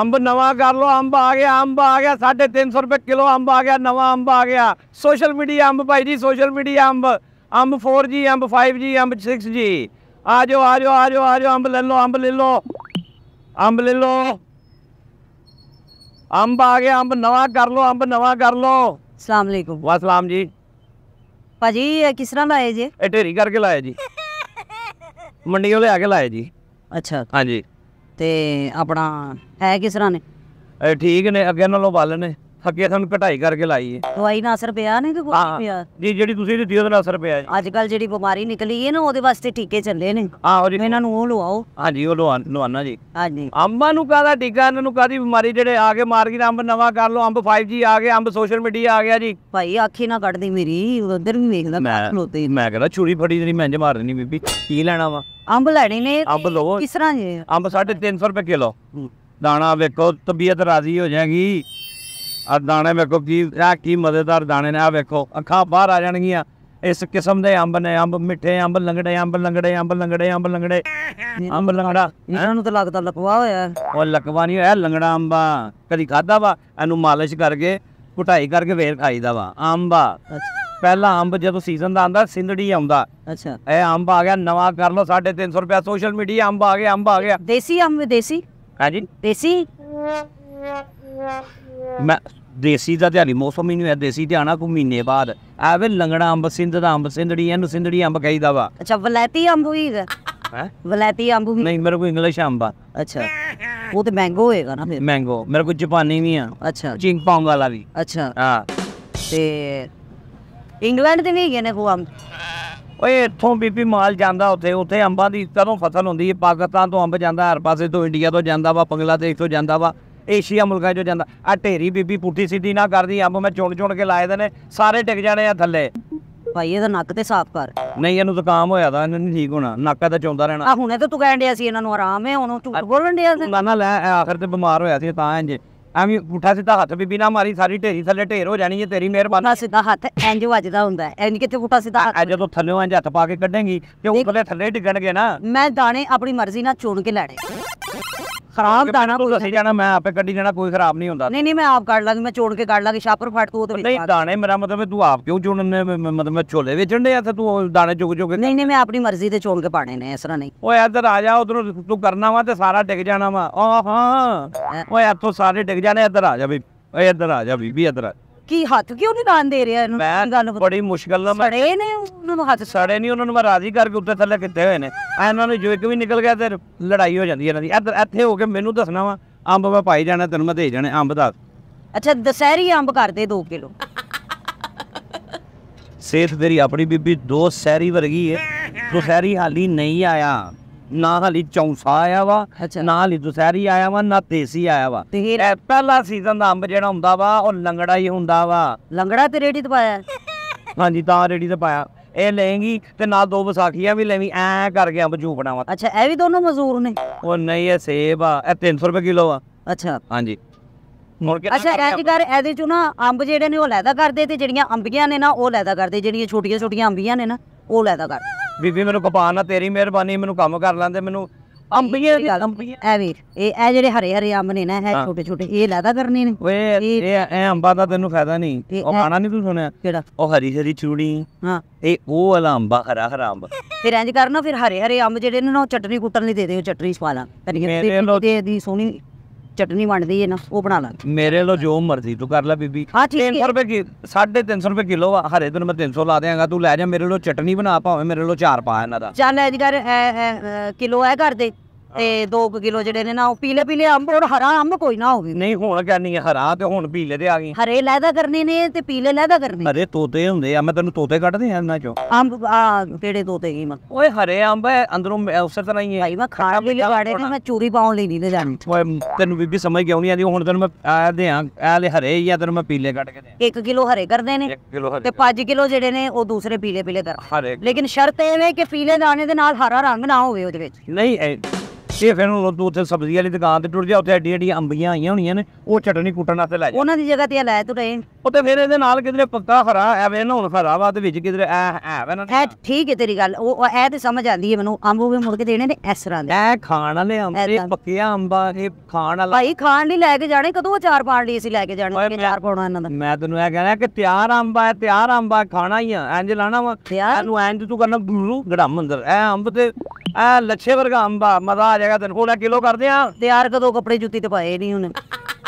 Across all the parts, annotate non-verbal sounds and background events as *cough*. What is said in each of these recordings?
ਅੰਬ ਨਵਾਂ ਕਰ ਲੋ ਅੰਬ ਆ ਗਿਆ ਅੰਬ ਆ ਗਿਆ 350 ਰੁਪਏ ਕਿਲੋ ਅੰਬ ਆ ਗਿਆ ਨਵਾਂ ਅੰਬ ਆ ਗਿਆ ਸੋਸ਼ਲ ਮੀਡੀਆ ਅੰਬ ਭਾਈ ਜੀ ਸੋਸ਼ਲ ਮੀਡੀਆ ਅੰਬ ਅੰਬ 4G ਅੰਬ 5G ਅੰਬ 6G ਆ ਜਾਓ ਆ ਜਾਓ ਆ ਜਾਓ ਆ ਜਾਓ ਅੰਬ ਲੈ ਲੋ ਅੰਬ ਲੈ ਲੋ ਅੰਬ ਲੈ ਲੋ ਅੰਬ ਆ ਗਿਆ ਅੰਬ ਨਵਾਂ ਕਰ ਲੋ ਅੰਬ ਨਵਾਂ ਕਰ ਲੋ ਅਸਲਾਮ ਅਲੈਕੁਮ ਸਲਾਮ ਜੀ ਭਾਜੀ ਇਹ ਕਿਸ ਤਰ੍ਹਾਂ ਲਾਏ ਜੀ ਇਹ ਢੇਰੀ ਕਰਕੇ ਲਾਏ ਜੀ ਮੰਡੀੋਂ ਲਿਆ ਕੇ ਲਾਏ ਜੀ ਅੱਛਾ ਹਾਂਜੀ ਤੇ ਆਪਣਾ ਹੈ ਕਿਸ ਤਰ੍ਹਾਂ ਨੇ ਇਹ ਠੀਕ ਨੇ ਅੱਗੇ ਨਾਲੋਂ ਵੱਲ ਨੇ ਠੱਗੀਆਂ ਸਾਨੂੰ ਘਟਾਈ ਕਰਕੇ ਲਾਈ ਹੈ ਦਵਾਈ ਨਾਲ ਅਸਰ ਪਿਆ ਨਹੀਂ ਕਿ ਕੋਈ ਪਿਆ ਜੀ ਜਿਹੜੀ ਤੁਸੀਂ ਦਿੱਤੀ ਉਹਦਾ ਅਸਰ ਪਿਆ ਜੀ ਅੱਜ ਕੱਲ ਜਿਹੜੀ ਬਿਮਾਰੀ ਨਿਕਲੀ ਹੈ ਨਾ ਉਹਦੇ ਵਾਸਤੇ ਟੀਕੇ ਚੱਲੇ ਨੇ ਆਹੋ ਜੀ ਇਹਨਾਂ ਨੂੰ ਉਹ ਲਵਾਓ ਹਾਂਜੀ ਉਹ ਲਵਾ- ਲਵਾਣਾ ਜੀ ਹਾਂਜੀ ਅੰਬਾਂ ਨੂੰ ਕਾਹਦਾ ਟੀਕਾ ਇਹਨਾਂ ਨੂੰ ਕਾਦੀ ਬਿਮਾਰੀ ਜਿਹੜੇ ਆ ਕੇ ਮਾਰ ਗਈ ਅੰਬ ਨਵਾਂ ਕਰ ਲਓ ਅੰਬ 5G ਆ ਗਿਆ ਅੰਬ ਸੋਸ਼ਲ ਮੀਡੀਆ ਆ ਗਿਆ ਜੀ ਭਾਈ ਆਖੀ ਨਾ ਕੱਢਦੀ ਮੇਰੀ ਉਧਰ ਵੀ ਵੇਖਦਾ ਮੈਂ- ਖਲੋਤੇ ਮੈਂ ਕਹਿੰਦਾ ਛੁਰੀ ਫੜੀ ਜਿਹੜੀ ਮੈਂ ਜੇ ਮਾਰ ਦੇਣੀ ਬੀਬੀ ਕੀ ਲੈਣਾ ਵਾ ਅੰਬ ਲੈਣੇ ਨੇ ਅੰਬ ਲਵੋ ਕਿਸ ਤਰ੍ਹਾਂ ਜੇ ਅੰਬ 350 ਰੁਪਏ ਕਿਲੋ ਦਾਣਾ ਵੇਖੋ ਤਬੀਅਤ ਰਾਜ਼ੀ ਹੋ ਜਾਏਗੀ ਆ ਦਾਣੇ ਵੇਖੋ ਕੀ ਆ ਕੀ ਮਜ਼ੇਦਾਰ ਦਾਣੇ ਨੇ ਆ ਵੇਖੋ ਅੱਖਾਂ ਬਾਹਰ ਆ ਜਾਣਗੀਆਂ ਇਸ ਕਿਸਮ ਦੇ ਅੰਬ ਨੇ ਅੰਬ ਮਿੱਠੇ ਅੰਬ ਲੰਗੜੇ ਅੰਬ ਲੰਗੜੇ ਅੰਬ ਲੰਗੜੇ ਅੰਬ ਲੰਗੜੇ ਅੰਬ ਲੰਗੜਾ ਇਹਨਾਂ ਨੂੰ ਤਾਂ ਲੱਗਦਾ ਲਕਵਾ ਹੋਇਆ ਉਹ ਲਕਵਾ ਨਹੀਂ ਹੋਇਆ ਲੰਗੜਾ ਅੰਬਾ ਕਦੀ ਖਾਦਾ ਵਾ ਇਹਨੂੰ ਮਾਲਿਸ਼ ਕਰਕੇ ਕੁਟਾਈ ਕਰਕੇ ਫੇਰ ਖਾਈਦਾ ਵਾ ਅੰਬਾ ਪਹਿਲਾ ਅੰਬ ਜਦੋਂ ਸੀਜ਼ਨ ਦਾ ਆਂਦਾ ਸਿੰਧੜੀ ਆਉਂਦਾ ਅੱਛਾ ਇਹ ਅੰਬ ਆ ਗਿਆ ਨਵਾਂ ਕਰ ਲੋ 350 ਰੁਪਏ ਸੋਸ਼ਲ ਮੀਡੀਆ ਅੰਬ ਆ ਗਿਆ ਅੰਬ ਆ ਗਿਆ ਦੇਸੀ ਅੰਬ ਦੇਸੀ ਹਾਂਜੀ ਦੇਸੀ ਮੈਂ ਦੇਸੀ ਦਾ ਧਿਆਨੀ ਮੌਸਮ ਹੀ ਨਹੀਂ ਹੋਇਆ ਦੇਸੀ ਧਿਆਣਾ ਕੋ ਮਹੀਨੇ ਬਾਅਦ ਐਵੇਂ ਲੰਗੜਾ ਅੰਬ ਸਿੰਧ ਦਾ ਅੰਬ ਸਿੰਧੜੀ ਇਹਨੂੰ ਸਿੰਧੜੀ ਅੰਬ ਕਹੀਦਾ ਵਾ अच्छा वलैती अंब भी है ਹੈ वलैती अंब भी ਨਹੀਂ ਮੇਰੇ ਕੋਲ ਇੰਗਲਿਸ਼ ਅੰਬ ਆ अच्छा वो तो मैंगो होएगा ना फिर ਮੈਂਗੋ ਮੇਰੇ ਕੋਲ ਜਾਪਾਨੀ ਵੀ ਆ अच्छा ਚਿੰਗ ਪੌਂਗ ਵਾਲਾ ਵੀ अच्छा ਹਾਂ ते इंग्लैंड दे भी है ना वो अंब ਓਏ ਇੱਥੋਂ ਬੀਪੀ ਮਾਲ ਜਾਂਦਾ ਉੱਥੇ ਉੱਥੇ ਅੰਬਾਂ ਦੀ ਕਦੋਂ ਫਸਲ ਹੁੰਦੀ ਹੈ ਪਾਕਿਸਤਾਨ ਤੋਂ ਅੰਬ ਜਾਂਦਾ ਹਰ ਪਾਸੇ ਤੋਂ ਇੰਡੀਆ ਤੋਂ ਜਾਂਦਾ ਵਾ ਬੰਗਲਾਦੇਸ਼ ਤੋਂ ਜਾਂਦਾ ਵਾ ਏਸ਼ੀਆ ਮੁਲਕਾਂ 'ਚੋਂ ਜਾਂਦਾ ਆ ਢੇਰੀ ਬੀਬੀ ਪੁੱਠੀ ਸਿੱਧੀ ਨਾ ਕਰਦੀ ਅੰਬ ਮੈਂ ਚੁਣ ਚੁਣ ਕੇ ਲਾਏ ਦੇ ਨੇ ਸਾਰੇ ਟਿਕ ਜਾਣੇ ਆ ਥੱਲੇ ਭਾਈ ਇਹਦਾ ਨੱਕ ਤੇ ਸਾਫ਼ ਕਰ ਨਹੀਂ ਇਹਨੂੰ ਜ਼ੁਕਾਮ ਹੋਇਆ ਦਾ ਇਹਨੂੰ ਨਹੀਂ ਠੀਕ ਹੋਣਾ ਨੱਕਾ ਤਾਂ ਚੌਂਦਾ ਰਹਿਣਾ ਆ ਹੁਣੇ ਤਾਂ ਤੂੰ ਕਹਿਣ ਡਿਆ ਸੀ ਇਹਨਾਂ ਨੂੰ ਆਰਾਮ ਹੈ ਉਹਨੂੰ ਝੂਠ ਬੋਲਣ ਡਿਆ ਸੀ ਨਾ ਨਾ ਲੈ ਆਖਰ ਤੇ ਬਿਮਾਰ ਹੋਇਆ ਸੀ ਤਾਂ ਇੰਜ ਐਵੇਂ ਪੁੱਠਾ ਸਿੱਧਾ ਹੱਥ ਬੀਬੀ ਨਾ ਮਾਰੀ ਸਾਰੀ ਢੇਰੀ ਥੱਲੇ ਢੇਰ ਹੋ ਜਾਣੀ ਹੈ ਤੇਰੀ ਮਿਹਰਬਾਨੀ ਪੁੱਠਾ ਸਿੱਧਾ ਹੱਥ ਇੰਜ ਵੱਜਦਾ ਹੁੰਦਾ ਐ ਇੰਜ ਕਿੱਥੇ ਪੁੱਠਾ ਸਿੱਧਾ ਹੱਥ ਜਦੋਂ ਥੱਲੇ ਇੰਜ ਹੱਥ ਪਾ ਕੇ ਕੱਢੇਂਗੀ ਤੇ ਉਹ ਥੱਲੇ ਥੱਲੇ ਡਿੱਗਣਗੇ ਨਾ ਮੈਂ ਦਾਣੇ ਆਪਣੀ ਮਰਜ਼ੀ ਨਾਲ ਚੁਣ ਕੇ ਲੈਣੇ ਖਰਾਬ ਦਾ ਨਾ ਕੋਈ ਜਾਣਾ ਮੈਂ ਆਪੇ ਕੱਢੀ ਜਾਣਾ ਕੋਈ ਖਰਾਬ ਨਹੀਂ ਹੁੰਦਾ ਨਹੀਂ ਨਹੀਂ ਮੈਂ ਆਪ ਕੱਢ ਲਾਂਗੀ ਮੈਂ ਚੋੜ ਕੇ ਕੱਢ ਲਾਂਗੀ ਸ਼ਾਪਰ ਫਾਟ ਤੂੰ ਤੇ ਨਹੀਂ ਦਾਣੇ ਮੇਰਾ ਮਤਲਬ ਤੂੰ ਆਪ ਕਿਉਂ ਚੁਣਨੇ ਮਤਲਬ ਮੈਂ ਛੋਲੇ ਵੇਚਣ ਦੇ ਆ ਤੇ ਤੂੰ ਦਾਣੇ ਚੁਗ ਚੁਗ ਨਹੀਂ ਨਹੀਂ ਮੈਂ ਆਪਣੀ ਮਰਜ਼ੀ ਤੇ ਚੋਣ ਕੇ ਪਾਣੇ ਨੇ ਇਸ ਤਰ੍ਹਾਂ ਨਹੀਂ ਓਏ ਇੱਧਰ ਆ ਜਾ ਉਧਰ ਤੂੰ ਕਰਨਾ ਵਾ ਤੇ ਸਾਰਾ ਡਿੱਗ ਜਾਣਾ ਵਾ ਆਹਾਂ ਓਏ ਇੱਥੋਂ ਸਾਰੇ ਡਿੱਗ ਜਾਣੇ ਇੱਧਰ ਆ ਜਾ ਵੀ ਓਏ ਇੱਧਰ ਆ ਜਾ ਬੀਬੀ ਇੱਧਰ ਆ ਕੀ ਹੱਥ ਕਿਉਂ ਨਹੀਂ ਦਾਨ ਦੇ ਰਿਹਾ ਇਹਨੂੰ ਗੱਲ ਬੜੀ ਮੁਸ਼ਕਲ ਨਾਲ ਮੈਂ ਸੜੇ ਨੇ ਉਹਨਾਂ ਨੂੰ ਹੱਥ ਸੜੇ ਨਹੀਂ ਉਹਨਾਂ ਨੂੰ ਮੈਂ ਰਾਜ਼ੀ ਕਰਕੇ ਉੱਤੇ ਥੱਲੇ ਕਿੱਤੇ ਹੋਏ ਨੇ ਆ ਇਹਨਾਂ ਨੂੰ ਜੋ ਇੱਕ ਵੀ ਨਿਕਲ ਗਿਆ ਤੇ ਲੜਾਈ ਹੋ ਜਾਂਦੀ ਇਹਨਾਂ ਦੀ ਇੱਧਰ ਇੱਥੇ ਹੋ ਕੇ ਮੈਨੂੰ ਦੱਸਣਾ ਵਾ ਅੰਬ ਮੈਂ ਪਾਈ ਜਾਣਾ ਤੈਨੂੰ ਮੈਂ ਦੇ ਜਾਣੇ ਅੰਬ ਦਾ ਅੱਛਾ ਦਸਹਿਰੀ ਅੰਬ ਕਰ ਦੇ 2 ਕਿਲੋ ਸੇਠ ਤੇਰੀ ਆਪਣੀ ਬੀਬੀ ਦੋ ਸਹਿਰੀ ਵਰਗੀ ਏ ਦੁਸਹਿਰੀ ਹਾਲੀ ਨਹੀਂ ਆਇਆ ਨਾ ਹਾਲੀ ਚੌਂਸਾ ਆਇਆ ਵਾ ਨਾ ਹਾਲੀ ਦੁਸਹਿਰੀ ਆਇਆ ਵਾ ਨਾ ਤੇਸੀ ਆਇਆ ਵਾ ਤੇ ਪਹਿਲਾ ਸੀਜ਼ਨ ਦਾ ਅੰਬ ਜਿਹੜਾ ਹੁੰਦਾ ਵਾ ਉਹ ਲੰਗੜਾ ਹੀ ਹੁੰਦਾ ਵਾ ਲੰਗੜਾ ਤੇ ਰੇੜੀ ਤੇ ਪਾਇਆ ਹਾਂਜੀ ਤਾਂ ਰੇੜੀ ਤੇ ਪਾਇਆ ਇਹ ਲੈਂਗੀ ਤੇ ਨਾਲ ਦੋ ਵਸਾਖੀਆਂ ਵੀ ਲੈਵੀ ਐ ਕਰਕੇ ਅੰਬ ਝੂਪਣਾ ਵਾ ਅੱਛਾ ਇਹ ਵੀ ਦੋਨੋਂ ਮਜ਼ਦੂਰ ਨੇ ਉਹ ਨਹੀਂ ਇਹ ਸੇਬ ਆ ਇਹ 300 ਰੁਪਏ ਕਿਲੋ ਆ ਅੱਛਾ ਹਾਂਜੀ ਅੱਛਾ ਐਂ ਕਰ ਇਹਦੇ ਚੋਂ ਨਾ ਅੰਬ ਜਿਹੜੇ ਨੇ ਉਹ ਲੈਦਾ ਕਰਦੇ ਤੇ ਜਿਹੜੀਆਂ ਅੰਬੀਆਂ ਨੇ ਨਾ ਉਹ ਲੈਦਾ ਕਰਦੇ ਜਿਹੜੀਆਂ ਛੋਟੀਆਂ ਛੋਟੀਆਂ ਅੰਬੀਆਂ ਨੇ ਨਾ ਉਹ ਲੈਦਾ ਕਰਦੇ ਬੀਬੀ ਮੈਨੂੰ ਕਪਾਨ ਨਾ ਤੇਰੀ ਮਿਹਰਬਾਨੀ ਮੈਨੂੰ ਕੰਮ ਕਰ ਲੈਂਦੇ ਮੈਨੂੰ ਅੰਬੀਆਂ ਦੀ ਅੰਬੀਆਂ ਐ ਵੀਰ ਇਹ ਇਹ ਜਿਹੜੇ ਹਰੇ ਹਰੇ ਅੰਬ ਨੇ ਨਾ ਇਹ ਛੋਟੇ ਛੋਟੇ ਇਹ ਲਾਦਾ ਕਰਨੇ ਨੇ ਓਏ ਇਹ ਇਹ ਅੰਬਾਂ ਦਾ ਤੈਨੂੰ ਫਾਇਦਾ ਨਹੀਂ ਉਹ ਖਾਣਾ ਨਹੀਂ ਤੂੰ ਸੁਣਿਆ ਕਿਹੜਾ ਉਹ ਹਰੀ ਹਰੀ ਚੂੜੀ ਹਾਂ ਇਹ ਉਹ ਵਾਲਾ ਅੰਬਾ ਹਰਾ ਹਰਾ ਅੰਬ ਫਿਰ ਇੰਜ ਕਰਨਾ ਫਿਰ ਹਰੇ ਹਰੇ ਅੰਬ ਜਿਹੜੇ ਨੇ ਨਾ ਚਟਨੀ ਕੁੱਟਣ ਲਈ ਦੇ ਦਿਓ ਚਟਨੀ ਸਵਾਲਾ ਤੇ ਦੀ ਸੋਹਣੀ ਚਟਨੀ ਬਣਦੀ ਹੈ ਨਾ ਉਹ ਬਣਾ ਲਾਂ ਮੇਰੇ ਲੋ ਜੋ ਮਰਜ਼ੀ ਤੂੰ ਕਰ ਲੈ ਬੀਬੀ ਹਾਂ 300 ਰੁਪਏ ਕੀ 350 ਰੁਪਏ ਕਿਲੋ ਆ ਹਰੇ ਦਿਨ ਮੈਂ 300 ਲਾ ਦੇਵਾਂਗਾ ਤੂੰ ਲੈ ਜਾ ਮੇਰੇ ਲੋ ਚਟਨੀ ਬਣਾ ਪਾਵੇਂ ਮੇਰੇ ਲੋ ਚਾਰ ਪਾ ਇਹਨਾਂ ਦਾ ਚੱਲ ਜੀ ਕਰ ਕਿਲੋ ਐ ਕਰ ਦੇ ਤੇ 2 ਕਿਲੋ ਜਿਹੜੇ ਨੇ ਨਾ ਉਹ ਪੀਲੇ ਪੀਲੇ ਅੰਬ ਹੋਰ ਹਰਾ ਅੰਬ ਕੋਈ ਨਾ ਹੋਵੇ ਨਹੀਂ ਹੁਣ ਕਰਨੀ ਹੈ ਹਰਾ ਤੇ ਹੁਣ ਪੀਲੇ ਤੇ ਆ ਗਏ ਹਰੇ ਲੈਦਾ ਕਰਨੇ ਨੇ ਤੇ ਪੀਲੇ ਲੈਦਾ ਕਰਨੇ ਅਰੇ ਤੋਤੇ ਹੁੰਦੇ ਆ ਮੈਂ ਤੈਨੂੰ ਤੋਤੇ ਕੱਢਦੇ ਆ ਇਹਨਾਂ ਚੋਂ ਅੰਬ ਆ ਕਿਹੜੇ ਤੋਤੇ ਕੀ ਮਤ ਓਏ ਹਰੇ ਅੰਬ ਹੈ ਅੰਦਰੋਂ ਮੈਂ ਉਸੇ ਤਰ੍ਹਾਂ ਹੀ ਹੈ ਭਾਈ ਮੈਂ ਖਾਣ ਵੀ ਲਗਾੜੇ ਨੇ ਮੈਂ ਚੂਰੀ ਪਾਉਣ ਲਈ ਨਹੀਂ ਲੈ ਜਾਣੀ ਓਏ ਤੈਨੂੰ ਬੀਬੀ ਸਮਝ ਗਿਆ ਨਹੀਂ ਆਦੀ ਹੁਣ ਤੈਨੂੰ ਮੈਂ ਆ ਦੇ ਆ ਆ ਲੈ ਹਰੇ ਹੀ ਆ ਤੈਨੂੰ ਮੈਂ ਪੀਲੇ ਕੱਢ ਕੇ ਦੇ 1 ਕਿਲੋ ਹਰੇ ਕਰਦੇ ਨੇ 1 ਕਿਲੋ ਹਰੇ ਤੇ 5 ਕਿਲੋ ਜਿਹੜੇ ਨੇ ਉਹ ਦੂਸਰੇ ਪੀਲੇ ਪੀਲੇ ਕਰ ਹਰੇ ਲੇਕਿਨ ਸ਼ਰਤ ਇਹ ਹੈ ਕਿ ਪੀਲੇ ਦਾਣੇ ਦੇ ਨਾਲ ਹਰਾ ਰੰਗ ਨਾ ਹੋਵੇ ਉਹਦੇ ਵਿੱਚ ਨਹੀਂ ਇਹ ਫਿਰ ਉਹ ਦੋ ਤਿੰਨ ਸਬਜ਼ੀ ਵਾਲੀ ਦੁਕਾਨ ਤੇ ਟੁਰ ਜਾ ਉੱਥੇ ਐਡੀ ਐਡੀ ਅੰਬੀਆਂ ਆਈਆਂ ਹੋਣੀਆਂ ਨੇ ਉਹ ਚਟਣੀ ਕੁੱਟਣ ਵਾਸਤੇ ਲੈ ਜਾ ਉਹਨਾਂ ਦੀ ਜਗ੍ਹਾ ਤੇ ਲੈ ਤੂੰ ਰਹੀਂ ਉੱਤੇ ਫਿਰ ਇਹਦੇ ਨਾਲ ਕਿਧਰੇ ਪੱਕਾ ਹਰਾ ਐਵੇਂ ਨਾ ਹੁਣ ਹਰਾ ਵਾ ਤੇ ਵਿੱਚ ਕਿਧਰੇ ਐ ਐਵੇਂ ਨਾ ਐ ਠੀਕ ਹੈ ਤੇਰੀ ਗੱਲ ਉਹ ਐ ਤੇ ਸਮਝ ਆਂਦੀ ਹੈ ਮੈਨੂੰ ਅੰਬ ਵੀ ਮੁੜ ਕੇ ਦੇਣੇ ਨੇ ਇਸ ਤਰ੍ਹਾਂ ਦੇ ਐ ਖਾਣ ਵਾਲੇ ਅੰਬ ਇਹ ਪੱਕਿਆ ਅੰਬਾ ਇਹ ਖਾਣ ਵਾਲਾ ਭਾਈ ਖਾਣ ਨਹੀਂ ਲੈ ਕੇ ਜਾਣੇ ਕਦੋਂ ਆਚਾਰ ਪਾਣ ਲਈ ਅਸੀਂ ਲੈ ਕੇ ਜਾਣੇ ਆਚਾਰ ਪਾਉਣਾ ਇਹਨਾਂ ਦਾ ਮੈਂ ਤੈਨੂੰ ਇਹ ਕਹਿਣਾ ਕਿ ਤਿਆਰ ਅੰਬਾ ਹੈ ਤਿਆਰ ਅੰਬਾ ਖਾਣਾ ਹੀ ਆ ਇੰਜ ਲਾਣਾ ਵਾ ਇਹਨੂੰ ਐਂ ਤੂੰ ਕਰਨਾ ਗੁਰੂ ਗੜਮ ਐ ਅੰਬ ਤੇ ਆ ਲੱਛੇ ਵਰਗਾ ਅੰਬਾ ਮਜ਼ਾ ਆ ਜਾਏਗਾ ਤੈਨੂੰ ਕੋਲਾ ਕਿਲੋ ਕਰਦੇ ਆ ਤਿਆਰ ਕਦੋਂ ਕੱਪੜੇ ਜੁੱਤੀ ਤੇ ਪਾਏ ਨਹੀਂ ਹੁਣ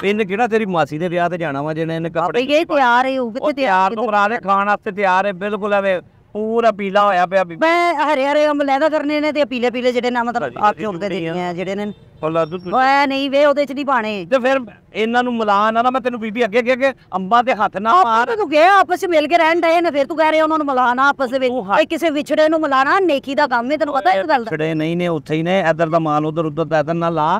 ਇਹਨੇ ਕਿਹੜਾ ਤੇਰੀ ਮਾਸੀ ਦੇ ਵਿਆਹ ਤੇ ਜਾਣਾ ਵਾ ਜਿਹਨੇ ਇਹਨੇ ਕੱਪੜੇ ਤਿਆਰ ਹੈ ਉਹ ਤੇ ਤਿਆਰ ਤੋਂ ਕਰਾ ਦੇ ਖਾਣ ਵਾਸਤੇ ਤਿਆਰ ਹੈ ਬਿਲਕੁਲ ਐਵੇਂ ਪੂਰਾ ਪੀਲਾ ਹੋਇਆ ਪਿਆ ਬੀਬੀ ਮੈਂ ਹਰੇ ਹਰੇ ਅੰਬ ਲੈਦਾ ਕਰਨੇ ਨੇ ਤੇ ਪੀਲੇ ਪੀਲੇ ਜਿਹੜੇ ਨਾ ਮਤਲਬ ਕੇ ਹੁੰਦੇ ਦੇਖੀਆਂ ਜਿਹੜੇ ਨੇ ਉਹ ਲਾਦੂ ਤੂੰ ਓਏ ਨਹੀਂ ਵੇ ਉਹਦੇ ਚ ਨਹੀਂ ਪਾਣੇ ਤੇ ਫਿਰ ਇਹਨਾਂ ਨੂੰ ਮਿਲਾ ਨਾ ਨਾ ਮੈਂ ਤੈਨੂੰ ਬੀਬੀ ਅੱਗੇ ਅੱਗੇ ਅੰਬਾਂ ਦੇ ਹੱਥ ਨਾ ਮਾਰ ਤੂੰ ਗਿਆ ਆਪਸ ਵਿੱਚ ਮਿਲ ਕੇ ਰਹਿਣ ਦੇ ਨੇ ਫਿਰ ਤੂੰ ਕਹਿ ਰਿਹਾ ਉਹਨਾਂ ਨੂੰ ਮਿਲਾਣਾ ਆਪਸ ਵਿੱਚ ਇਹ ਕਿਸੇ ਵਿਛੜੇ ਨੂੰ ਮਿਲਾਣਾ ਨੇਕੀ ਦਾ ਕੰਮ ਹੈ ਤੈਨੂੰ ਪਤਾ ਇਹ ਗੱਲ ਦਾ ਵਿਛੜੇ ਨਹੀਂ ਨੇ ਉੱਥੇ ਹੀ ਨੇ ਇਧਰ ਦਾ ਮਾਲ ਉਧਰ ਉਧਰ ਦਾ ਇਧਰ ਨਾ ਲਾ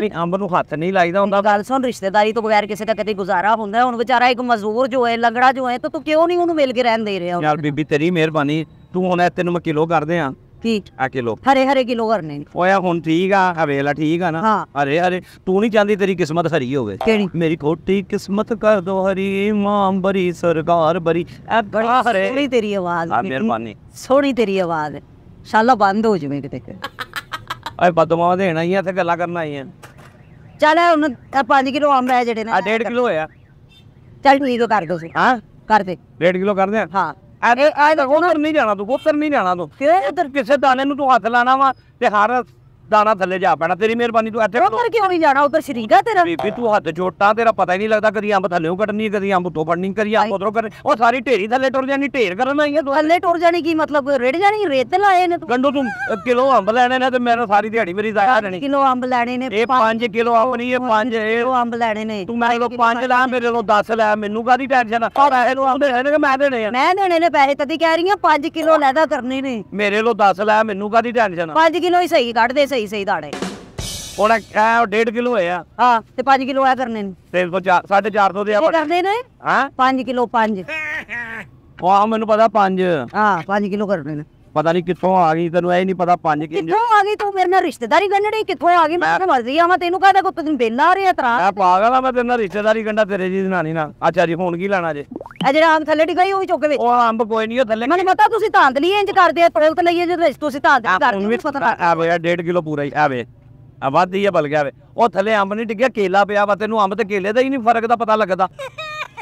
ਵੀ ਅੰਬਰ ਨੂੰ ਹੱਥ ਨਹੀਂ ਲਾਈਦਾ ਹੁੰਦਾ ਗੱਲ ਸੁਣ ਰਿਸ਼ਤੇਦਾਰੀ ਤੋਂ ਬਗੈਰ ਕਿਸੇ ਦਾ ਕਦੇ ਗੁਜ਼ਾਰਾ ਹੁੰਦਾ ਹੁਣ ਵਿਚਾਰਾ ਇੱਕ ਮਜ਼ਦੂਰ ਜੋ ਹੈ ਲੰਗੜਾ ਜੋ ਹੈ ਤਾਂ ਤੂੰ ਕਿਉਂ ਨਹੀਂ ਉਹਨੂੰ ਮਿਲ ਕੇ ਰਹਿਣ ਦੇ ਰਿਹਾ ਯਾਰ ਬੀਬੀ ਤੇਰੀ ਮਿਹਰਬਾਨੀ ਤੂੰ ਹੁਣ ਇਹ ਤੈਨੂੰ ਮੈਂ ਕਿਲੋ ਕਰਦੇ ਆ ਠੀਕ ਆ ਕਿਲੋ ਹਰੇ ਹਰੇ ਕਿਲੋ ਕਰਨੇ ਓਏ ਹੁਣ ਠੀਕ ਆ ਹਵੇਲਾ ਠੀਕ ਆ ਨਾ ਹਰੇ ਹਰੇ ਤੂੰ ਨਹੀਂ ਚਾਹਦੀ ਤੇਰੀ ਕਿਸਮਤ ਹਰੀ ਹੋਵੇ ਕਿਹੜੀ ਮੇਰੀ ਖੋਟੀ ਕਿਸਮਤ ਕਰ ਦੋ ਹਰੀ ਮਾਂ ਬਰੀ ਸਰਕਾਰ ਬਰੀ ਐ ਬੜੀ ਸੋਹਣੀ ਤੇਰੀ ਆਵਾਜ਼ ਆ ਮਿਹਰਬਾਨੀ ਸੋਹਣੀ ਤੇਰੀ ਆਵਾਜ਼ ਸ਼ਾਲਾ ਬੰਦ ਹੋ ਜਵੇਂ ਕਿਤੇ ਓਏ ਬਦਮਾਵਾ ਹੀ ਆਈਆਂ ਇੱਥੇ ਗੱਲਾਂ ਕਰਨ ਆਈਆਂ ਚੱਲ ਹੁਣ 5 ਕਿਲੋ ਅੰਬ ਹੈ ਜਿਹੜੇ ਆ 1.5 ਕਿਲੋ ਹੋਇਆ ਚੱਲ ਠੀਕ ਕਰ ਦੋ ਸੀ ਹਾਂ ਕਰ ਦੇ 1.5 ਕਿਲੋ ਕਰਦੇ ਆ ਹਾਂ ਇਹ ਆ ਇਹ ਤਾਂ ਉਧਰ ਨਹੀਂ ਜਾਣਾ ਤੂੰ ਉਧਰ ਨਹੀਂ ਜਾਣਾ ਤੂੰ ਕਿਉਂ ਕਿਸੇ ਦਾਣੇ ਨੂੰ ਤੂੰ ਹੱਥ ਲਾਣਾ ਵਾ ਤੇ ਹਰ ਦਾਣਾ ਥੱਲੇ ਜਾ ਪੈਣਾ ਤੇਰੀ ਮਿਹਰਬਾਨੀ ਤੂੰ ਇੱਥੇ ਉੱਧਰ ਕਿਉਂ ਨਹੀਂ ਜਾਣਾ ਉੱਧਰ ਸ਼ਰੀਕਾ ਤੇਰਾ ਬੀਬੀ ਤੂੰ ਹੱਥ ਛੋਟਾ ਤੇਰਾ ਪਤਾ ਹੀ ਨਹੀਂ ਲੱਗਦਾ ਕਦੀ ਅੰਬ ਥੱਲੇੋਂ ਕੱਢਣੀ ਕਦੀ ਅੰਬ ਤੋਂ ਪੜਨੀ ਕਰੀ ਆ ਉਧਰੋਂ ਕਰ ਉਹ ਸਾਰੀ ਢੇਰੀ ਥੱਲੇ ਟੁਰ ਜਾਣੀ ਢੇਰ ਕਰਨ ਆਈ ਹੈ ਤੂੰ ਥੱਲੇ ਟੁਰ ਜਾਣੀ ਕੀ ਮਤਲਬ ਰੇੜ ਜਾਣੀ ਰੇਤ ਲਾਏ ਨੇ ਤੂੰ ਗੰਡੋ ਤੂੰ ਕਿਲੋ ਅੰਬ ਲੈਣੇ ਨੇ ਤੇ ਮੇਰਾ ਸਾਰੀ ਦਿਹਾੜੀ ਮੇਰੀ ਜ਼ਾਇਆ ਰਹਿਣੀ ਕਿਲੋ ਅੰਬ ਲੈਣੇ ਨੇ ਇਹ 5 ਕਿਲੋ ਅੰਬ ਨਹੀਂ ਇਹ 5 ਇਹ ਅੰਬ ਲੈਣੇ ਨੇ ਤੂੰ ਮੈਨੂੰ ਲੋ 5 ਲੈ ਮੇਰੇ ਲੋ 10 ਲੈ ਮੈਨੂੰ ਕਾਦੀ ਟੈਨਸ਼ਨ ਆ ਪੈਸੇ ਨੂੰ ਆਉਂਦੇ ਨੇ ਕਿ ਮੈਂ ਦੇਣੇ ਆ ਮੈਂ ਦੇਣੇ ਨੇ ਪੈਸੇ ਤਦੀ ਕਹਿ ਰਹੀ ਆ 5 ਕਿਲੋ ਲੈਦਾ ਕਰਨੇ ਨੇ ਮੇਰੇ ਲੋ 10 ਲੈ ਮੈਨੂੰ ਕਾਦੀ ਟੈਨਸ਼ਨ ਆ 5 ਕਿਲੋ ਹੀ ਸਹੀ ਕੱਢ ਦੇ ਸਹੀ ਸਹੀ ਦਾੜੇ ਹੁਣ ਐ 1.5 ਕਿਲੋ ਹੋਇਆ ਹਾਂ ਤੇ 5 ਕਿਲੋ ਆ ਕਰਨੇ ਨੇ 4 450 ਦੇ ਆ ਕਰਦੇ ਨੇ ਹਾਂ 5 ਕਿਲੋ 5 ਉਹ ਮੈਨੂੰ ਪਤਾ 5 ਹਾਂ 5 ਕਿਲੋ ਕਰਨੇ ਨੇ ਪਤਾ ਨਹੀਂ ਕਿੱਥੋਂ ਆ ਗਈ ਤੈਨੂੰ ਐ ਨਹੀਂ ਪਤਾ 5 ਕਿਲੋ ਕਿੱਥੋਂ ਆ ਗਈ ਤੂੰ ਮੇਰੇ ਨਾਲ ਰਿਸ਼ਤੇਦਾਰੀ ਗੰਢ ਕਿੱਥੋਂ ਆ ਗਈ ਮੈਂ ਤਾਂ ਮਰਜ਼ੀ ਆ ਮੈਂ ਤੈਨੂੰ ਕਹਦਾ ਕੋ ਤੈਨੂੰ ਬੇਲਾ ਰਿਹਾ ਤਰਾ ਮੈਂ ਪਾਗਲ ਆ ਮੈਂ ਤੇਰੇ ਨਾਲ ਰਿਸ਼ਤੇਦਾਰੀ ਗੰਢਾ ਤੇਰੇ ਜੀ ਦੀ ਨਾਨੀ ਨਾਲ ਅੱਛਾ ਜੀ ਹੁਣ ਕੀ ਲੈਣਾ ਜੇ ਆ ਜਿਹੜਾ ਆਮ ਥੱਲੇ ਡਿੱਗਾ ਹੀ ਵੀ ਚੁੱਕ ਵਿੱਚ ਉਹ ਅੰਬ ਕੋਈ ਨਹੀਂ ਉਹ ਥੱਲੇ ਮੈਨੂੰ ਪਤਾ ਤੁਸੀਂ ਤਾਂ ਲਈ ਇੰਜ ਕਰਦੇ ਆ ਤੋਲ ਤੇ ਲਈਏ ਜਦੋਂ ਤੁਸੀਂ ਧਾਂਦ ਕਰਦੇ ਹੋ ਪਤਾ ਆ ਵੇ 1.5 ਕਿਲੋ ਪੂਰਾ ਹੀ ਆ ਵੇ ਆ ਵੱਧ ਹੀ ਆ ਬਲ ਗਿਆ ਵੇ ਉਹ ਥੱਲੇ ਆਮ ਨਹੀਂ ਡਿੱਗਿਆ ਕੇਲਾ ਪਿਆ ਵਾ ਤੈਨੂੰ ਆਮ ਤੇ ਕੇਲੇ ਦਾ ਹੀ ਨਹੀਂ ਫਰਕ ਦਾ ਪਤਾ ਲੱਗਦਾ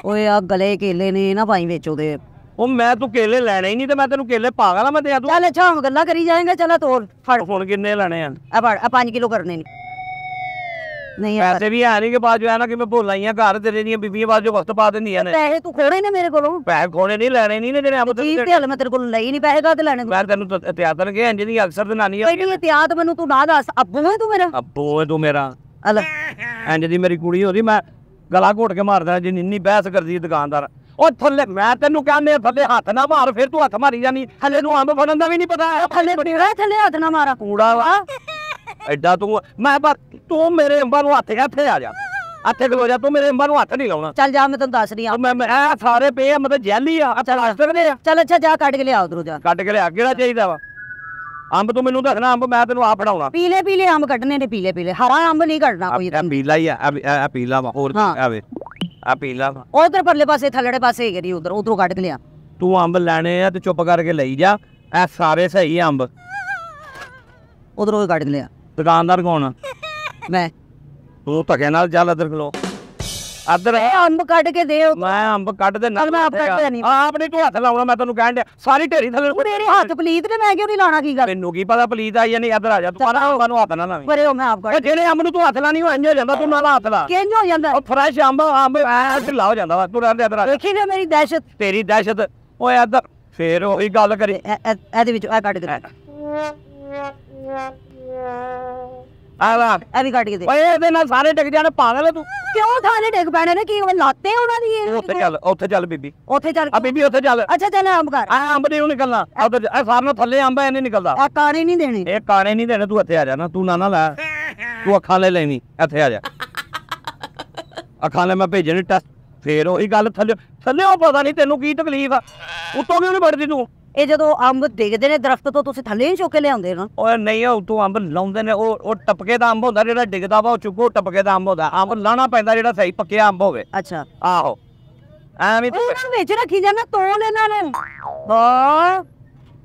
ਓਏ ਆ ਗਲੇ ਕੇਲੇ ਨੇ ਨਾ ਪਾਈ ਵਿੱਚ ਉਹਦੇ ਉਹ ਮੈਂ ਤੂੰ ਕੇਲੇ ਲੈਣੇ ਹੀ ਨਹੀਂ ਤੇ ਮੈਂ ਤੈਨੂੰ ਕੇਲੇ ਪਾਗਲ ਆ ਮੈਂ ਦੇ ਤੂੰ ਚੱਲ ਅੱਛਾ ਗੱਲਾਂ ਕਰੀ ਜਾਏਗਾ ਚੱਲ ਤੋਲ ਫੜ ਫੋਨ ਕਿੰਨੇ ਲੈਣੇ ਆ ਆ ਫੜ ਆ 5 ਕਿਲੋ ਕਰਨੇ ਨੇ नहीं यार पैसे भी है नहीं के पास जो है ना कि मैं भूल आई है घर तेरे ਦੀਆਂ ਬੀਬੀਆਂ ਬਾਅਦ ਜੋ ਵਕਤ ਪਾ ਦਿੰਦੀਆਂ ਨੇ ਪੈਸੇ ਤੂੰ ਖੋੜੇ ਨੇ ਮੇਰੇ ਕੋਲੋਂ ਪੈਸੇ ਖੋਣੇ ਨਹੀਂ ਲੈਣੇ ਨਹੀਂ ਨੇ ਜਿਹੜੇ ਆਪ ਤੇ ਤੇ ਹਲ ਮੈਂ ਤੇਰੇ ਕੋਲ ਲਈ ਨਹੀਂ ਪੈਸੇ ਕਾ ਤੇ ਲੈਣੇ ਮੈਂ ਤੈਨੂੰ ਇਤਿਆਦ ਕਰਕੇ ਇੰਜ ਦੀ ਅਕਸਰ ਤੇ ਨਾਨੀ ਆ ਕੋਈ ਇਤਿਆਦ ਮੈਨੂੰ ਤੂੰ ਨਾ ਦੱਸ ਅੱਬੂ ਹੈ ਤੂੰ ਮੇਰਾ ਅੱਬੂ ਹੈ ਤੂੰ ਮੇਰਾ ਅਲ ਇੰਜ ਦੀ ਮੇਰੀ ਕੁੜੀ ਹੋਦੀ ਮੈਂ ਗਲਾ ਘੋਟ ਕੇ ਮਾਰਦਾ ਜੇ ਨਿੰਨੀ ਬਹਿਸ ਕਰਦੀ ਦੁਕਾਨਦਾਰ ਉਹ ਥੱਲੇ ਮੈਂ ਤੈਨੂੰ ਕਹਿੰਦੇ ਥੱਲੇ ਹੱਥ ਨਾ ਮਾਰ ਫਿਰ ਤੂੰ ਹੱਥ ਮਾਰੀ ਜਾਨੀ ਥੱਲੇ ਨੂੰ ਅੰਬ ਫੜਨ ਦਾ ਵੀ ਨਹੀਂ ਪਤਾ ਥੱਲੇ ਥੱਲੇ ਹੱਥ ਨਾ ਮਾਰਾ ਕੂੜਾ ਵਾ ਐਡਾ ਤੂੰ ਮੈਂ ਬਸ ਤੂੰ ਮੇਰੇ ਅੰਬਾਂ ਨੂੰ ਹੱਥ ਇੱਥੇ ਆ ਜਾ ਅੱਥੇ ਖਲੋ ਜਾ ਤੂੰ ਮੇਰੇ ਅੰਬਾਂ ਨੂੰ ਹੱਥ ਨਹੀਂ ਲਾਉਣਾ ਚੱਲ ਜਾ ਮੈਂ ਤੈਨੂੰ ਦੱਸ ਰਹੀ ਆ ਮੈਂ ਮੈਂ ਇਹ ਸਾਰੇ ਪਏ ਆ ਮਤਲਬ ਜੈਲੀ ਆ ਅੱਛਾ ਲਾ ਸਕਦੇ ਆ ਚੱਲ ਅੱਛਾ ਜਾ ਕੱਢ ਕੇ ਲਿਆ ਉਧਰੋਂ ਜਾ ਕੱਢ ਕੇ ਲਿਆ ਕਿਹੜਾ ਚਾਹੀਦਾ ਵਾ ਅੰਬ ਤੂੰ ਮੈਨੂੰ ਦੱਸਣਾ ਅੰਬ ਮੈਂ ਤੈਨੂੰ ਆਪ ਫੜਾਉਣਾ ਪੀਲੇ ਪੀਲੇ ਅੰਬ ਕੱਢਨੇ ਨੇ ਪੀਲੇ ਪੀਲੇ ਹਰਾ ਅੰਬ ਨਹੀਂ ਕੱਢਣਾ ਕੋਈ ਇਹ ਪੀਲਾ ਹੀ ਆ ਇਹ ਪੀਲਾ ਵਾ ਹੋਰ ਆਵੇ ਆ ਪੀਲਾ ਵਾ ਉਧਰ ਪਰਲੇ ਪਾਸੇ ਥੱਲੜੇ ਪਾਸੇ ਹੈਗੇ ਨਹੀਂ ਉਧਰ ਉਧਰੋਂ ਕੱਢ ਕੇ ਲਿਆ ਤੂੰ ਅੰਬ ਲੈਣੇ ਆ ਤੇ ਚੁੱਪ ਕਰਕੇ ਲਈ ਜਾ ਇਹ ਸਾਰੇ ਸਹੀ ਅੰਬ ਉਧਰੋਂ ਹੀ ਕੱਢ ਲਿਆ ਦੁਕਾਨਦਾਰ ਕੌਣ *laughs* ਮੈਂ ਤੂੰ ਧੱਕੇ ਨਾਲ ਚੱਲ ਅਦਰ ਖਲੋ ਅਦਰ ਅੰਬ ਕੱਢ ਕੇ ਦੇ ਮੈਂ ਅੰਬ ਕੱਢ ਦੇ ਨਾ ਆਪ ਕੱਢ ਨਹੀਂ ਆਪ ਨੇ ਤੂੰ ਹੱਥ ਲਾਉਣਾ ਮੈਂ ਤੈਨੂੰ ਕਹਿਣ ਡਿਆ ਸਾਰੀ ਢੇਰੀ ਥੱਲੇ ਨੂੰ ਤੇਰੇ ਹੱਥ ਪਲੀਤ ਨੇ ਮੈਂ ਕਿਉਂ ਨਹੀਂ ਲਾਣਾ ਕੀ ਗੱਲ ਮੈਨੂੰ ਕੀ ਪਤਾ ਪਲੀਤ ਆਈ ਨਹੀਂ ਅਦਰ ਆ ਜਾ ਤੂੰ ਮਾਰਾ ਨੂੰ ਹੱਥ ਨਾ ਲਾਵੇਂ ਪਰੇ ਉਹ ਮੈਂ ਆਪ ਕੱਢ ਜਿਹੜੇ ਅੰਬ ਨੂੰ ਤੂੰ ਹੱਥ ਲਾਣੀ ਉਹ ਇੰਜ ਹੋ ਜਾਂਦਾ ਤੂੰ ਨਾਲ ਹੱਥ ਲਾ ਕਿੰਜ ਹੋ ਜਾਂਦਾ ਉਹ ਫਰੈਸ਼ ਅੰਬ ਅੰਬ ਐ ਢਿੱਲਾ ਹੋ ਜਾਂਦਾ ਵਾ ਤੂੰ ਰਹਿੰਦੇ ਅਦਰ ਆ ਦੇਖੀ ਨੇ ਮੇਰੀ ਦਹਿਸ਼ਤ ਤੇਰੀ ਦਹਿਸ਼ਤ ਓਏ ਅਦਰ ਫੇਰ ਉਹੀ ਗੱਲ ਕਰੀ ਇਹਦੇ ਵਿੱਚ ਆ ਕੱਢ ਦੇ ਆਵਾ ਆ ਵੀ ਕੱਟ ਕੇ ਦੇ ਓਏ ਇਹਦੇ ਨਾਲ ਸਾਰੇ ਡਿੱਗ ਜਾਣੇ ਪਾਗਲ ਤੂੰ ਕਿਉਂ ਥਾਲੇ ਡਿੱਗ ਪੈਣੇ ਨੇ ਕੀ ਲਾਤੇ ਉਹਨਾਂ ਦੀ ਉੱਥੇ ਚੱਲ ਉੱਥੇ ਚੱਲ ਬੀਬੀ ਉੱਥੇ ਚੱਲ ਆ ਬੀਬੀ ਉੱਥੇ ਚੱਲ ਅੱਛਾ ਚੱਲ ਆਮ ਕਰ ਆ ਅੰਬ ਨਹੀਂ ਉਹ ਨਿਕਲਣਾ ਉਧਰ ਇਹ ਸਾਰਿਆਂ ਨਾਲੋਂ ਥੱਲੇ ਅੰਬ ਐ ਨਹੀਂ ਨਿਕਲਦਾ ਆ ਕਾਣੇ ਨਹੀਂ ਦੇਣੀ ਇਹ ਕਾਣੇ ਨਹੀਂ ਦੇਣੇ ਤੂੰ ਇੱਥੇ ਆ ਜਾ ਨਾ ਤੂੰ ਨਾ ਨਾ ਲੈ ਤੂੰ ਅੱਖਾਂ ਲੈ ਲੈਣੀ ਇੱਥੇ ਆ ਜਾ ਅੱਖਾਂ ਲੈ ਮੈਂ ਭੇਜਣੀ ਟੈਸਟ ਫੇਰ ਉਹੀ ਗੱਲ ਥੱਲੇ ਥੱਲੇ ਉਹ ਪਤਾ ਨਹੀਂ ਤੈਨੂੰ ਕੀ ਤਕਲੀਫ ਆ ਉੱਤੋਂ ਕਿਉਂ ਨਹੀਂ ਬੜਦੀ ਤੂੰ ਇਹ ਜਦੋਂ ਅੰਬ ਦਿਖਦੇ ਨੇ ਦਰਖਤ ਤੋਂ ਤੁਸੀਂ ਥੱਲੇ ਹੀ ਚੋਕੇ ਲਿਆਉਂਦੇ ਨਾ ਓਏ ਨਹੀਂ ਉਹ ਤੋਂ ਅੰਬ ਲਾਉਂਦੇ ਨੇ ਉਹ ਉਹ ਟਪਕੇ ਦਾ ਅੰਬ ਹੁੰਦਾ ਜਿਹੜਾ ਡਿੱਗਦਾ ਵਾ ਉਹ ਚੁੱਕੋ ਟਪਕੇ ਦਾ ਅੰਬ ਹੁੰਦਾ ਅੰਬ ਲਾਣਾ ਪੈਂਦਾ ਜਿਹੜਾ ਸਹੀ ਪੱਕਿਆ ਅੰਬ ਹੋਵੇ ਅੱਛਾ ਆਹੋ ਐਵੇਂ ਤੇ ਉਹਨਾਂ ਵਿੱਚ ਰੱਖੀ ਜਾਣਾ ਤੋਲ ਇਹਨਾਂ ਨੇ ਹਾਂ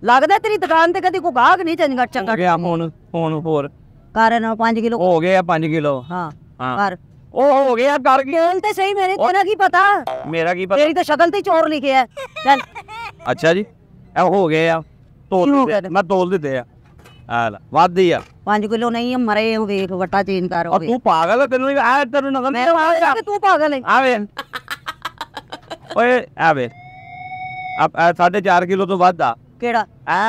ਲੱਗਦਾ ਤੇਰੀ ਦੁਕਾਨ ਤੇ ਕਦੀ ਕੋ ਗਾਹਕ ਨਹੀਂ ਚੰਗਾ ਚੰਗਾ ਗਿਆ ਹੁਣ ਹੁਣ ਹੋਰ ਕਾਰਨ 5 ਕਿਲੋ ਹੋ ਗਏ ਆ 5 ਕਿਲੋ ਹਾਂ ਹਾਂ ਉਹ ਹੋ ਗਿਆ ਕਰ ਗਿਆ ਤੇ ਸਹੀ ਮੇਰੇ ਤੇਰਾ ਕੀ ਪਤਾ ਮੇਰਾ ਕੀ ਪਤਾ ਤੇਰੀ ਤਾਂ ਸ਼ਕਲ ਤੇ ਚੋਰ ਲਿਖਿਆ ਚੱਲ ਅੱਛਾ ਜੀ ਇਹ ਹੋ ਗਏ ਆ ਤੋਲ ਦਿੱਤੇ। ਮੈਂ ਤੋਲ ਦਿੱਤੇ ਆ ਆ ਲੈ ਵੱਧ ਹੀ ਆ 5 ਕਿਲੋ ਨਹੀਂ ਮਰੇ ਉਹ ਵੇਖ ਵਟਾ ਚੇਂਜ ਕਰ ਉਹ ਹੋਵੇ ਤੂੰ ਪਾਗਲ ਆ, ਤੈਨੂੰ ਆ ਤੈਨੂੰ ਨਗਨ ਮੈਂ ਆ ਕਿ ਤੂੰ ਪਾਗਲ ਆ ਵੇ ਓਏ ਆ ਆਵੇ ਆਪ 4 ਕਿਲੋ ਤੋਂ ਵੱਧ ਆ ਕਿਹੜਾ ਆ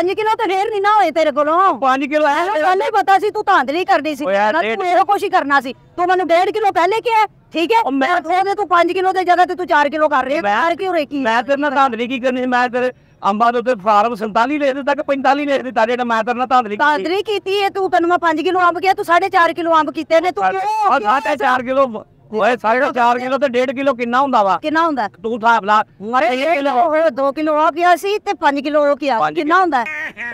5 ਕਿਲੋ ਤਾਂ ਰੇਰ ਨਹੀਂ ਨਾ ਹੋਏ ਤੇਰੇ ਕੋਲੋਂ 5 ਕਿਲੋ ਐ ਮੈਨੂੰ ਪਤਾ ਸੀ ਤੂੰ ਧਾਂਦਲੀ ਕਰਨੀ ਸੀ ਨਾ ਤੂੰ ਇਹ ਕੋਸ਼ਿਸ਼ ਕਰਨਾ ਸੀ ਤੂੰ ਮੈਨੂੰ 1.5 ਕਿਲੋ ਪਹਿਲੇ ਕਿਹਾ ਠੀਕ ਹੈ ਮੈਂ ਉਹਦੇ ਤੂੰ 5 ਕਿਲੋ ਦੇ ਜਗ੍ਹਾ ਤੇ ਤੂੰ 4 ਕਿਲੋ ਕਰ ਰਿਹਾ ਮੈਂ- ਕਿਉਂ ਰੇਕੀ ਮੈਂ ਤੇਰੇ ਨਾਲ ਧਾਂਦਲੀ ਕੀ ਕਰਨੀ ਮੈਂ ਤੇਰੇ ਅੰਬਾ ਦੇ ਉੱਤੇ ਫਾਰਮ 47 ਲਿਖ ਦਿੱਤਾ ਕਿ 45 ਲਿਖ ਦਿੱਤਾ ਜਿਹੜਾ ਮੈਂ ਤੇਰੇ ਨਾਲ ਧਾਂਦਲੀ ਤਾਂਦਰੀ ਕੀਤੀ ਏ ਤੂੰ ਤੈਨੂੰ ਮੈਂ 5 ਕਿਲੋ ਅੰਬ ਕਿਹਾ ਤੂੰ 4.5 ਕਿਲੋ ਅੰਬ ਕੀਤੇ ਨੇ ਤੂੰ ਕਿਉਂ ਆ 4.5 ਕਿਲੋ ਓਏ 4.5 ਕਿਲੋ ਤੇ 1.5 ਕਿਲੋ ਕਿੰਨਾ ਹੁੰਦਾ ਵਾ ਕਿੰਨਾ ਹੁੰਦਾ ਤੂੰ ਹਿਸਾਬ ਲਾ 1 ਕਿਲੋ 2 ਕਿਲੋ ਆ ਗਿਆ ਸੀ ਤੇ 5 ਕਿਲੋ ਹੋ ਗਿਆ ਕਿੰਨਾ ਹੁੰਦਾ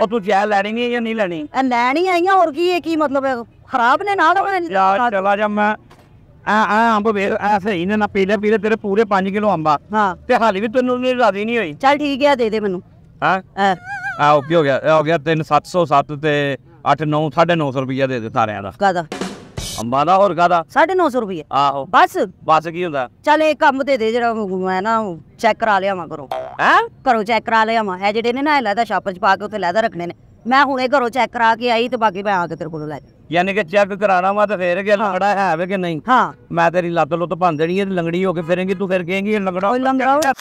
ਉਹ ਤੂੰ ਜੈ ਲੈਣੀ ਨਹੀਂ ਜਾਂ ਨਹੀਂ ਲੈਣੀ ਲੈਣੀ ਆਈਆਂ ਹੋਰ ਕੀ ਹੈ ਕੀ ਮਤਲਬ ਖਰਾਬ ਨੇ ਨਾ ਚਲਾ ਜਾ ਮੈਂ ਆ ਆ ਅੰਬ ਵੇ ਆ ਸਹੀ ਨੇ ਨਾ ਪੀਲੇ ਪੀਲੇ ਤੇਰੇ ਪੂਰੇ 5 ਕਿਲੋ ਅੰਬਾ ਹਾਂ ਤੇ ਹਾਲੇ ਵੀ ਤੈਨੂੰ ਨਹੀਂ ਰਾਜ਼ੀ ਨਹੀਂ ਹੋਈ ਚੱਲ ਠੀਕ ਹੈ ਦੇ ਦੇ ਮੈਨੂੰ ਹਾਂ ਆ ਆ ਹੋ ਗਿਆ ਹੋ ਗਿਆ 3707 ਤੇ 89 950 ਰੁਪਈਆ ਦੇ ਦੇ ਸਾਰਿਆਂ ਦਾ ਕਾਦਾ ਅੰਬਾ ਦਾ ਹੋਰ ਕਾਦਾ 950 ਰੁਪਏ ਆਹੋ ਬਸ ਬਸ ਕੀ ਹੁੰਦਾ ਚੱਲ ਇਹ ਕੰਮ ਦੇ ਦੇ ਜਿਹੜਾ ਮੈਂ ਨਾ ਚੈੱਕ ਕਰਾ ਲਿਆਵਾਂ ਕਰੋ ਹੈ ਕਰੋ ਚੈੱਕ ਕਰਾ ਲਿਆਵਾਂ ਇਹ ਜਿਹੜੇ ਨੇ ਨਾ ਇਹ ਲੈਦਾ ਛਾਪਰ ਚ ਪਾ ਕੇ ਉੱਥੇ ਲੈਦਾ ਰੱਖਣੇ ਨੇ ਮੈਂ ਹੁਣੇ ਘਰੋਂ ਚੈੱਕ ਕਰਾ ਕੇ ਆਈ ਤੇ ਬਾਕੀ ਮੈਂ ਆ ਕੇ ਤੇਰੇ ਕੋਲੋਂ ਲੈ ਜਾ ਯਾਨੀ ਕਿ ਚੈੱਕ ਕਰਾਣਾ ਵਾ ਤੇ ਫੇਰ ਕਿ ਲੰਗੜਾ ਹੈ ਵੇ ਕਿ ਨਹੀਂ ਹਾਂ ਮੈਂ ਤੇਰੀ ਲੱਤ ਲੁੱਤ ਭੰਨ ਦੇਣੀ ਹੈ ਲੰਗੜੀ ਹੋ ਕੇ ਫਿਰੇਂਗੀ ਤੂੰ ਫਿਰ ਕਹੇਂਗੀ ਲੰਗੜਾ ਓਏ ਲੰਗੜਾ